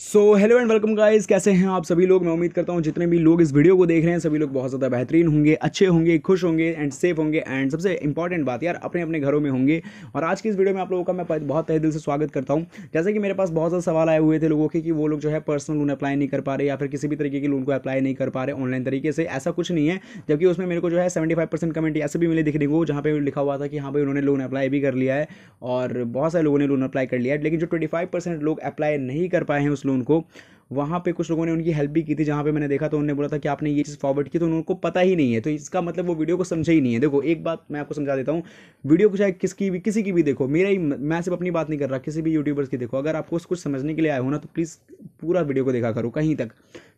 so hello and welcome guys कैसे हैं आप सभी लोग मैं उम्मीद करता हूँ जितने भी लोग इस वीडियो को देख रहे हैं सभी लोग बहुत ज़्यादा बेहतरीन होंगे अच्छे होंगे खुश होंगे एंड सेफ होंगे एंड सबसे इंपॉर्टेंट बात यार अपने अपने घरों में होंगे और आज की इस वीडियो में आप लोगों का मैं बहुत तहे दिल से स्वागत करता हूँ जैसे कि मेरे पास बहुत ज़्यादा सवाल आए हुए थे लोगों के कि वो लोग जो है पर्सनल लोन अप्लाई नहीं कर पा रहे या फिर किसी भी तरीके की लोन को अप्लाई नहीं कर पा रहे ऑनलाइन तरीके से ऐसा कुछ नहीं है जबकि उसमें मेरे को जो है सेवेंटी कमेंट ऐसे भी मिले दिखने को जहाँ पर लिखा हुआ था कि हाँ भाई उन्होंने लोन अप्लाई भी कर लिया है और बहुत सारे लोगों ने लोन अप्लाई कर लिया है लेकिन जो ट्वेंटी लोग अप्लाई नहीं कर पाए हैं लोन को वहाँ पे कुछ लोगों ने उनकी हेल्प भी की थी जहाँ पे मैंने देखा तो उन्होंने बोला था कि आपने ये चीज़ फॉरवर्ड की तो उनको पता ही नहीं है तो इसका मतलब वो वीडियो को समझे ही नहीं है देखो एक बात मैं आपको समझा देता हूँ वीडियो को चाहे किसकी भी किसी की भी देखो मेरा ही मैं सिर्फ अपनी बात नहीं कर रहा किसी भी यूट्यूबर्स की देखो अगर आपको कुछ समझने के लिए आए हो ना तो प्लीज़ पूरा वीडियो को देखा करो कहीं तक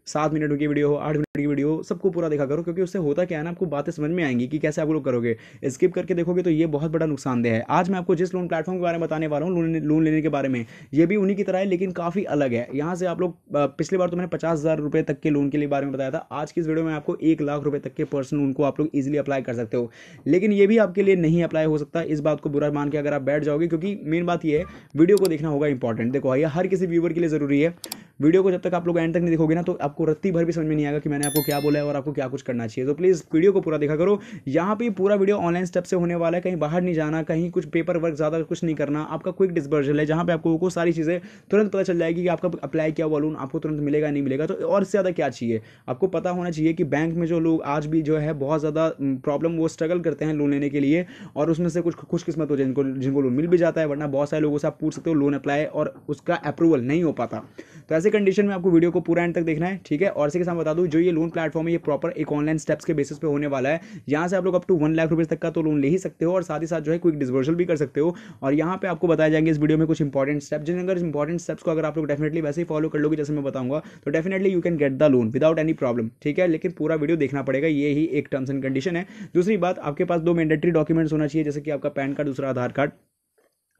सात मिनट की वीडियो हो आठ मिनट की वीडियो हो सबको पूरा देखा करो क्योंकि उससे होता क्या है ना आपको बातें समझ में आएंगी कि कैसे आप लोग करोगे स्किप करके देखोगे तो ये बहुत बड़ा नुकसानदेह है आज मैं आपको जिस लोन प्लेटफॉर्म के बारे में बताने वाला हूँ लोन लेने के बारे में ये भी उन्हीं की तरह है लेकिन काफ़ी अलग है यहाँ से आप लोग पिछली बार तो मैंने पचास हज़ार रुपये तक के लोन के लिए बारे में बताया था आज की इस वीडियो में आपको एक लाख रुपये तक के पर्सन उनको आप लोग ईजिली अप्लाई कर सकते हो लेकिन ये भी आपके लिए नहीं अप्लाई हो सकता इस बात को बुरा मान के अगर आप बैठ जाओगे क्योंकि मेन बात यह है वीडियो को देखना होगा इंपॉर्टेंट देखो भाई हर किसी व्यूवर के लिए ज़रूरी है वीडियो को जब तक आप लोग एंड तक नहीं देखोगे ना तो आप आपको रत्ती भर भी समझ में नहीं आएगा कि मैंने आपको क्या बोला है और आपको क्या कुछ करना चाहिए तो प्लीज़ वीडियो को पूरा देखा करो यहाँ पर पूरा वीडियो ऑनलाइन स्टेप से होने वाला है कहीं बाहर नहीं जाना कहीं कुछ पेपर वर्क ज़्यादा कुछ नहीं करना आपका क्विक डिस्बर्जल है जहाँ पर आपको को सारी चीज़ें तुरंत पता चल जाएगी कि आपका अप्लाई किया हुआ लोन आपको तुरंत मिलेगा नहीं मिलेगा तो और से ज़्यादा क्या चाहिए आपको पता होना चाहिए कि बैंक में जो लोग आज भी जो है बहुत ज़्यादा प्रॉब्लम वो स्ट्रगल करते हैं लोन लेने के लिए और उसमें से कुछ खुशकिस्मत हो जाए जिनको जिनको लोन मिल भी जाता है वरना बहुत सारे लोगों से आप पूछ सकते हो लोन अप्लाई और उसका अप्रूवल नहीं हो पाता तो ऐसे कंडीशन में आपको वीडियो को पूरा एंड तक देखना है ठीक है और इसी के साथ बता दूँ जो ये लोन प्लेटफॉर्म है ये प्रॉपर एक ऑनलाइन स्टेप्स के बेसिस पे होने वाला है यहाँ से आप लोग अप टू वन लाख रुपये तक का तो लोन ले ही सकते हो और साथ ही साथ जो है क्विक डिस्बर्सल भी कर सकते हो और यहाँ पर आपको बताया जाएंगे इस वीडियो में कुछ इंपॉर्टेंट स्टेप जिन अगर इंपॉर्टेंट स्टेप्स को अगर आप लोग डेफिनेटली वैसे ही फॉलो कर लोगे जैसे मैं बताऊंगा तो definitely you can get the loan without any problem ठीक है लेकिन पूरा वीडियो देखना पड़ेगा ये ही एक टर्म्स एंड कंडीशन है दूसरी बात आपके पास दो मैंडेटरी डॉक्यूमेंट्स होना चाहिए जैसे कि आपका पैन कार्ड दूसरा आधार कार्ड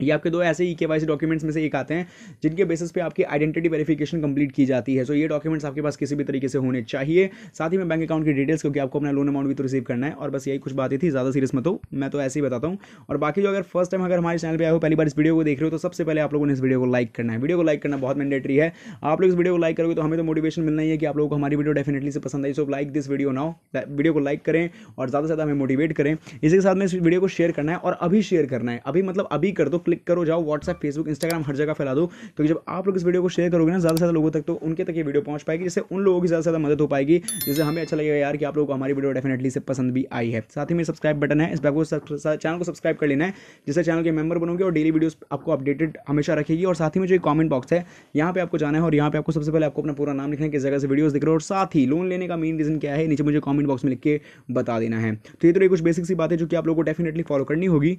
ये आपके दो ऐसे ई के वाई सी डॉक्यूमेंट्स में से एक आते हैं जिनके बेसिस पे आपकी आइडेंटिटी वेरिफिकेशन कंप्लीट की जाती है सो so, ये डॉक्यूमेंट्स आपके पास किसी भी तरीके से होने चाहिए साथ ही में बैंक अकाउंट की डिटेल्स क्योंकि आपको अपना लोन अमाउंट भी तो रिसीव करना है और बस यही कुछ बातें थी ज़्यादा सीरियस मत हो मैं तो ऐसे ही बताता हूँ और बाकी जो अगर फर्स्ट टाइम अगर हमारे चैनल पर आए हो पहली बार इस वीडियो को देख रहे हो तो सबसे पहले आप लोगों ने इस वीडियो को लाइक करना है वीडियो को लाइक करना बहुत मैंडेटरी है आप लोग इस वीडियो को लाइक करोगे तो हमें तो मोटिवेशन मिलना ही है कि आप लोगों को हमारी वीडियो डेफिनेटली से पसंद आई so like this video now video को लाइक करें और ज़्यादा से ज़्यादा हमें मोटिवेट करें इसी के साथ में इस वीडियो को शेयर करना है और अभी शेयर करना है अभी मतलब अभी कर दो क्लिक करो जाओ व्हाट्सएप फेसबुक इंस्टाग्राम हर जगह फैला दो क्योंकि जब आप लोग इस वीडियो को शेयर करोगे ना ज़्यादा से ज़्यादा लोगों तक तो उनके तक ये वीडियो पहुँच पाएगी जिससे उन लोगों की ज़्यादा से ज़्यादा मदद हो पाएगी जिससे हमें अच्छा लगेगा यार कि आप को हमारी वीडियो डेफिनेटली से पसंद भी आई है साथ ही मेरे सब्सक्राइब बटन है इस बैक चैनल को सब्सक्राइब कर लेना है जिससे चैनल के मेंबर बनोगे और डेली वीडियो आपको अपडेटेड हमेशा रखेगी और साथ ही में जो कॉमेंट बॉक्स है यहाँ पे आपको जाना है और यहाँ पे आपको सबसे पहले आपको अपना पूरा नाम लिखना है किस जगह से वीडियो दिख रहे हो और साथ ही लोन लेने का मेन रीज़न क्या है नीचे मुझे कॉमेंट बॉक्स में लिख के बता देना है तो ये तो कुछ बेसिक सी बात है जो कि आप लोगों को डेफिनेटली फॉलो करनी होगी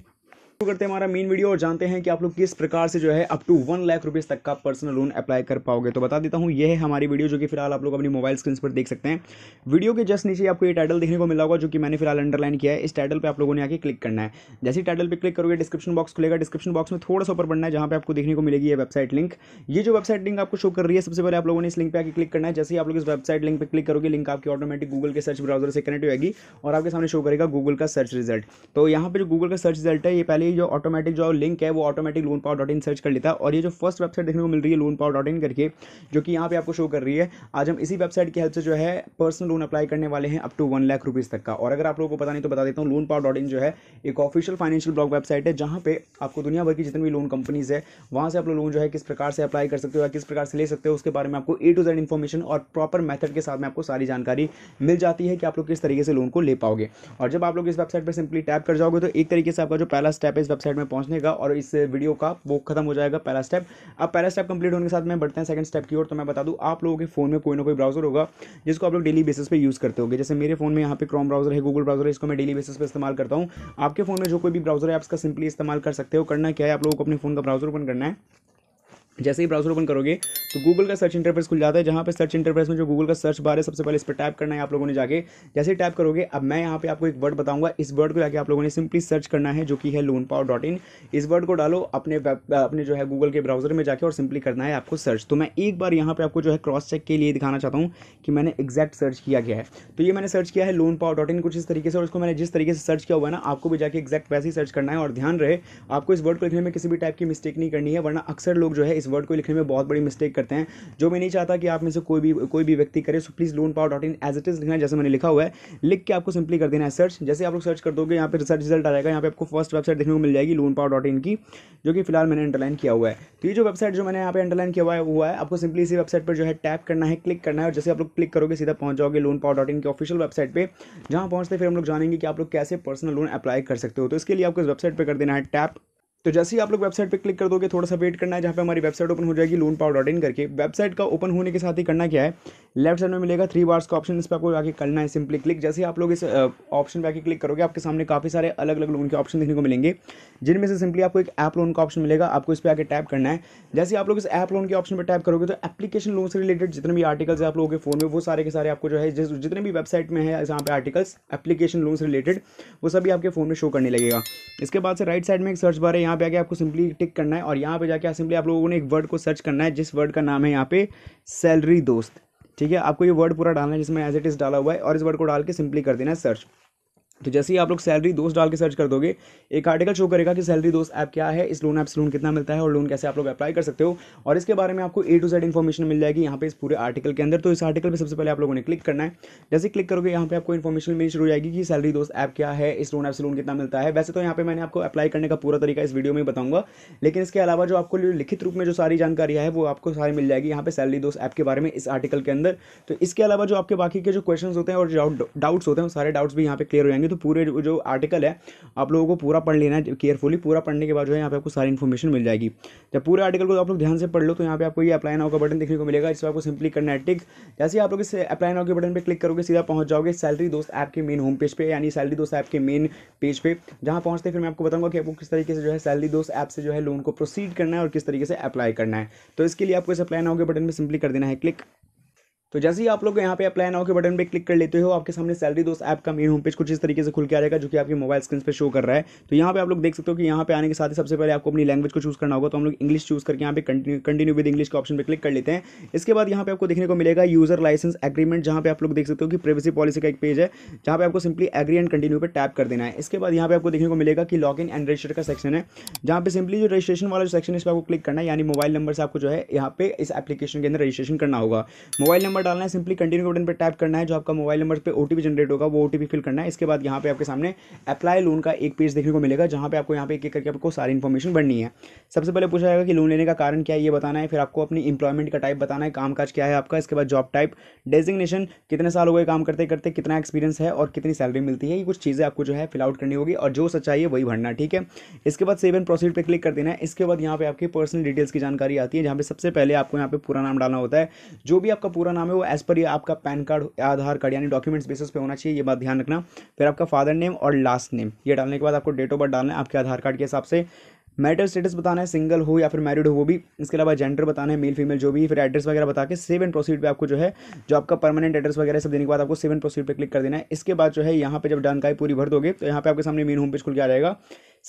शुरू करते हैं हमारा मेन वीडियो और जानते हैं कि आप लोग किस प्रकार से जो है up to one lakh rupees तक का पर्सनल लोन अप्लाई कर पाओगे तो बता देता हूँ यह है हमारी वीडियो जो कि फिलहाल आप लोग अपनी मोबाइल स्क्रीन पर देख सकते हैं वीडियो के जस्ट नीचे आपको ये टाइटल देखने को मिला होगा जो कि मैंने फिलहाल अंडरलाइन किया है इस टाइटल पर आप लोगों ने आगे क्लिक करना है जैसे टाइटल पर क्लिक करोगे डिस्क्रिप्शन बॉक्स खुलेगा डिस्क्रिप्शन बॉक्स में थोड़ा सा ऊपर पड़ना है जहाँ पर आपको देखने को मिलेगी ये वेबसाइट लिंक ये जो वेबसाइट लिंक आपको शो कर रही है सबसे पहले आप लोगों ने इस लिंक पर आगे क्लिक करना है जैसे ही आप लोग इस वेबसाइट लिंक पर क्लिक करोगे लिंक आपकी ऑटोमेटिक गूगल के सर्च ब्राउजर से कनेक्ट होगी और आपके सामने शो करेगा गूगल का सर्च रिजल्ट तो यहाँ पर जो गूगल का सर्च रिजल्ट है ये पहले पहले ही जो ऑटोमेटिक जो लिंक है वो automatic loan power dot in search कर लेता है और ये जो फर्स्ट वेबसाइट देखने को मिल रही है लोन पावर डॉट इन करके जो कि यहाँ पे आपको शो कर रही है आज हम इसी वेबसाइट की हेल्प से जो है पर्सनल लोन अप्लाई करने वाले हैं up to one lakh rupees तक का और अगर आप लोगों को पता नहीं तो बता देता हूँ लोन पावर डॉट इन जो है एक ऑफिशियल फाइनेंशियल ब्लॉग वेबसाइट है जहाँ पे आपको दुनिया भर की जितनी भी लोन कंपनीज है वहाँ से आप लोग लोन जो है किस प्रकार से अप्लाई कर सकते हो या किस प्रकार से ले सकते हो उसके बारे में आपको ए टू जेड इन्फॉर्मेशन और प्रॉपर मेथड के साथ में आपको सारी जानकारी मिल जाती है कि आप लोग किस तरीके से लोन को ले पाओगे और जब आप लोग इस वेबसाइट पर सिंपली टैप कर जाओगे तो एक तरीके से आपका जो पहला स्टेप स्टेप है इस वेबसाइट में पहुंचने का और इस वीडियो का वो खत्म हो जाएगा पहला स्टेप अब पहला स्टेप कंप्लीट होने के साथ में बढ़ते हैं सेकंड स्टेप की ओर तो मैं बता दूं आप लोगों के फ़ोन में कोई ना कोई ब्राउजर होगा जिसको आप लोग डेली बेसिस पर यूज़ करते हो जैसे मेरे फोन में यहाँ पे क्रॉम ब्राउजर है गूगल ब्राउजर है इसको मैं डेली बेसिस पर इस्तेमाल करता हूँ आपके फोन में जो कोई भी ब्राउजर है आप इसका सिंपली इस्तेमाल कर सकते हो करना क्या है आप लोगों को अपने फोन का ब्राउजर ओपन करना है जैसे ही ब्राउजर ओपन करोगे तो गूगल का सर्च इंटरफेस खुल जाता है जहाँ पे सर्च इंटरफेस में जो गूगल का सर्च बार है सबसे पहले इस पर टाइप करना है आप लोगों ने जाके जैसे ही टाइप करोगे अब मैं यहाँ पे आपको एक वर्ड बताऊंगा इस वर्ड को जाके आप लोगों ने सिंपली सर्च करना है जो कि है लोन पावर डॉट इन इस वर्ड को डालो अपने अपने जो है गूगल के ब्राउजर में जाके और सिंपली करना है आपको सर्च तो मैं एक बार यहाँ पर आपको जो है क्रॉस चेक के लिए दिखाना चाहता हूँ कि मैंने एग्जैक्ट सर्च किया गया है तो ये मैंने सर्च किया है लोन पावर डॉट इन कुछ इस तरीके से और उसको मैंने जिस तरीके से सर्च किया हुआ ना आपको भी जाके एक्जैक्ट वैसे ही सर्च करना है और ध्यान रहे आपको इस वर्ड को लिखने में किसी भी टाइप की मिस्टेक नहीं करनी है वरना अक्सर लोग जो है इस वर्ड को लिखने में बहुत बड़ी मिस्टेक करते हैं जो मैं नहीं चाहता कि आप में से कोई भी कोई भी व्यक्ति करे सो please loan power dot in as it is लिखना जैसे मैंने लिखा हुआ है लिख के आपको सिंपली कर देना है सर्च जैसे आप लोग सर्च कर दोगे यहाँ पर रिसर्च रिजल्ट आएगा यहाँ पर आपको फर्स्ट वेबसाइट देखने को मिल जाएगी लोन पावर डॉट इन की जो कि फिलहाल मैंने अंडरलाइन किया हुआ है तो ये जो वेबसाइट जो मैंने यहाँ पर अंडरलाइन किया हुआ है हुआ है आपको सिंपली इसी वेबसाइट पर जो है टैप करना है क्लिक करना है और जैसे आप लोग क्लिक करोगे सीधा पहुंच जाओगे लोन पावर डॉट इन की ऑफिशियल वेबसाइट पर जहाँ पहुँचते फिर हम लोग जानेंगे कि आप लोग कैसे पर्सनल लोन अप्लाई कर सकते हो तो इसके लिए आपको इस वेबसाइट पर कर देना है टैप तो जैसे ही आप लोग वेबसाइट पर क्लिक कर दोगे थोड़ा सा वेट करना है जहाँ पे हमारी वेबसाइट ओपन हो जाएगी लोन पावर डॉट इन करके वेबसाइट का ओपन होने के साथ ही करना क्या है लेफ्ट साइड में मिलेगा थ्री बार्स का ऑप्शन इस पर आपको आगे करना है सिंपली क्लिक जैसे आप लोग इस ऑप्शन पर आगे क्लिक करोगे आपके सामने काफ़ी सारे अलग अलग लोन के ऑप्शन देखने को मिलेंगे जिनमें से सिंपली आपको एक ऐप लोन का ऑप्शन मिलेगा आपको इस पर आगे टैप करना है जैसे आप लोग इस ऐप लोन के ऑप्शन पर टैप करोगे तो एप्लीकेशन लोन से रिलेटेड जितने भी आर्टिकल्स है आप लोगों के फ़ोन में वो सारे के सारे आपको जो है जितने भी वेबसाइट में है जहाँ पे आर्टिकल्स एप्लीकेशन लोन से रिलेटेड वो सभी आपके फ़ोन में शो करने लगेगा इसके बाद से राइट साइड में एक सर्च बार है यहाँ पे आके आपको सिंपली टिक करना है और यहाँ पे जाके सिंपली आप लोगों ने एक वर्ड को सर्च करना है जिस वर्ड का नाम है यहाँ पे सैलरी दोस्त ठीक है आपको ये वर्ड पूरा डालना है जिसमें एज इट इज़ डाला हुआ है और इस वर्ड को डाल के सिंपली कर देना है सर्च तो जैसे ही आप लोग सैलरी दोस्त डाल के सर्च कर दोगे एक आर्टिकल शो करेगा कि सैलरी दोस्त ऐप क्या है इस लोन ऐप से लोन कितना मिलता है और लोन कैसे आप लोग अप्लाई कर सकते हो और इसके बारे में आपको ए टू जेड इन्फॉर्मेशन मिल जाएगी यहाँ पे इस पूरे आर्टिकल के अंदर तो इस आर्टिकल पर सबसे पहले आप लोगों ने क्लिक करना है जैसे क्लिक करोगे यहाँ पे आपको इन्फॉर्मेशन मिलनी शुरू हो जाएगी कि सैलरी दोस्त ऐप क्या है इस लोन ऐप से लोन कितना मिलता है वैसे तो यहाँ पे मैंने आपको अप्लाई करने का पूरा तरीका इस वीडियो में बताऊंगा लेकिन इसके अलावा जो आपको लिखित रूप में जो सारी जानकारी है वो आपको सारी मिल जाएगी यहाँ पे सैलरी दोस्त ऐप के बारे में इस आर्टिकल के अंदर तो इसके अलावा जो आपके बाकी के जो क्वेश्चन होते हैं और जो डाउट्स होते हैं सारे डाउट्स भी यहाँ पे क्लियर हो जाएंगे करेंगे तो पूरे जो आर्टिकल है आप लोगों को पूरा पढ़ लेना है केयरफुली पूरा पढ़ने के बाद जो है यहाँ पे आपको सारी इन्फॉर्मेशन मिल जाएगी जब पूरे आर्टिकल को आप लोग ध्यान से पढ़ लो तो यहाँ पे आपको ये अप्लाई नाउ का बटन देखने को मिलेगा इस पर आपको सिंपली करना है टिक जैसे आप लोग इस अपलाई नाउ के बटन पर क्लिक करोगे सीधा पहुँच जाओगे सैलरी दोस्त ऐप के मेन होम पेज पर यानी सैलरी दोस्त ऐप के मेन पेज पर जहाँ पहुँचते फिर मैं आपको बताऊँगा कि आपको किस तरीके से जो है सैलरी दोस्त ऐप से जो है लोन को प्रोसीड करना है और किस तरीके से अप्लाई करना है तो इसके लिए आपको इस अपलाई नाउ के बटन पर सिंपली कर देना है क्लिक तो जैसे ही आप लोग यहाँ पे अप्लाई नाउ के बटन पे क्लिक कर लेते हो आपके सामने सैलरी दोस्त ऐप का मेन होम पेज कुछ इस तरीके से खुल के आ जाएगा जो कि आपके मोबाइल स्क्रीन पे शो कर रहा है तो यहाँ पे आप लोग देख सकते हो कि यहाँ पे आने के साथ ही सबसे पहले आपको अपनी लैंग्वेज को चूज करना होगा तो हम लोग इंग्लिश चूज करके यहाँ पे कंटिन्यू विद इंग्लिश के ऑप्शन पर क्लिक कर लेते हैं इसके बाद यहाँ पे आपको देखने को मिलेगा यूजर लाइसेंस एग्रीमेंट जहाँ पे आप लोग देख सकते हो कि प्राइवेसी पॉलिसी का एक पेज है जहाँ पे आपको सिंपली एग्री एंड कंटिन्यू पर टैप कर देना है इसके बाद यहाँ पे आपको देखने को मिलेगा कि लॉग इन एंड रजिस्टर का सेक्शन है जहाँ पे सिंपली जो रजिस्ट्रेशन वाला सेक्शन है इस पर आपको क्लिक करना है यानी मोबाइल नंबर से आपको जो है यहाँ पे इस एप्लीकेशन के अंदर रजिस्ट्रेशन करना होगा मोबाइल नंबर डालना है सिंपली कंटिन्यू बटन पर टैप करना है जो आपका मोबाइल नंबर पर ओ जनरेट होगा वो ओ फिल करना है इसके बाद यहाँ पे आपके सामने अप्लाई लोन का एक पेज देखने को मिलेगा जहाँ पे आपको यहाँ पे एक एक करके आपको सारी इन्फॉर्मेशन भरनी है सबसे पहले पूछा जाएगा कि लोन लेने का कारण क्या है ये बताना है फिर आपको अपनी इंप्लॉयमेंट का टाइप बताना है कामकाज क्या है आपका इसके बाद जॉब टाइप डेजिग्नेशन कितने साल हो गए काम करते करते कितना एक्सपीरियंस है और कितनी सैलरी मिलती है ये कुछ चीज़ें आपको जो है फिल आउट करनी होगी और जो सच्चाई है वही भरना ठीक है इसके बाद सेवन प्रोसीड पर क्लिक कर देना है इसके बाद यहाँ पे आपकी पर्सनल डिटेल्स की जानकारी आती है जहाँ पे सबसे पहले आपको यहाँ पे पूरा नाम डालना होता है जो भी आपका पूरा नाम है वो एज पर ये आपका पैन कार्ड आधार कार्ड यानी डॉक्यूमेंट्स बेसिस पे होना चाहिए ये बात ध्यान रखना फिर आपका फादर नेम और लास्ट नेम ये डालने के बाद आपको डेट ऑफ बर्थ डालना है आपके आधार कार्ड के हिसाब से मैरिटल स्टेटस बताना है सिंगल हो या फिर मैरिड हो वो भी इसके अलावा जेंडर बताना है मेल फीमेल जो भी फिर एड्रेस वगैरह बता के सेवन प्रोसीड पे आपको जो है जो आपका परमानेंट एड्रेस वगैरह सब देने के बाद आपको सेवन प्रोसीड पे क्लिक कर देना है इसके बाद जो है यहाँ पे जब जानकारी पूरी भर दोगे तो यहाँ पे आपके सामने मेन होम पेज खुल के आ जाएगा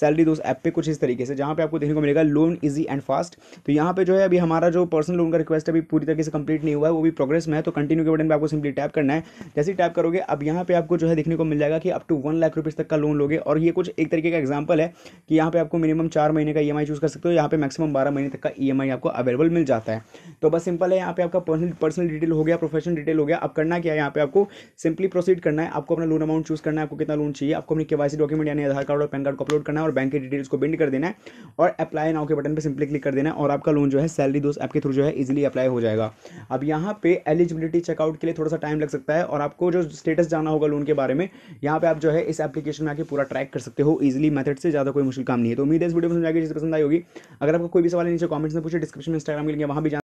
सैलरी दोस्त ऐप पे कुछ इस तरीके से जहाँ पे आपको देखने को मिलेगा लोन इजी एंड फास्ट तो यहाँ पे जो है अभी हमारा जो पर्सनल लोन का रिक्वेस्ट अभी पूरी तरीके से कंप्लीट नहीं हुआ है वो भी प्रोग्रेस में है तो कंटिन्यू के बटन पे आपको सिंपली टैप करना है जैसे ही टैप करोगे अब यहाँ पे आपको जो है देखने को मिल जाएगा कि up to one lakh rupees तक का लोन लोगे और ये कुछ एक तरीके का एग्जाम्पल है कि यहाँ पे आपको मिनिमम चार महीने का ई e चूज़ कर सकते हो यहाँ पे मैक्सिमम बारह महीने तक का ई e आपको अवेलेबल मिल जाता है तो बस सिंपल है यहाँ पे आपका पर्सनल पर्सनल डिटेल हो गया प्रोफेशनल डिटेल हो गया अब करना क्या है यहाँ पे आपको सिंपली प्रोसीड करना है आपको अपना लोन अमाउंट चूज़ करना है आपको कितना लोन चाहिए आपको अपनी केवासी डॉक्यूमेंट यानी आधार कार्ड और पैन कार्ड को अपलोड करना है और बैंक की डिटेल्स को बिंड कर देना है और अप्लाई नाउ के बटन पर सिंपली क्लिक कर देना है और आपका लोन जो है सैलरी दोस्त ऐप के थ्रू जो है इजिली अप्लाई हो जाएगा अब यहाँ पे एलिजिबिलिटी चेकआउट के लिए थोड़ा सा टाइम लग सकता है और आपको जो स्टेटस जाना होगा लोन के बारे में यहाँ पे आप जो है इस एप्लीकेशन में आके पूरा ट्रैक कर सकते हो इजिली मेथड से ज़्यादा कोई मुश्किल काम नहीं है तो उम्मीद है इस वीडियो में में आगे पसंद आई होगी अगर आपको कोई भी सवाल नीचे कॉमेंट्स में पूछे डिस्क्रिप्शन में इंस्टाग्राम के लिए वहाँ भी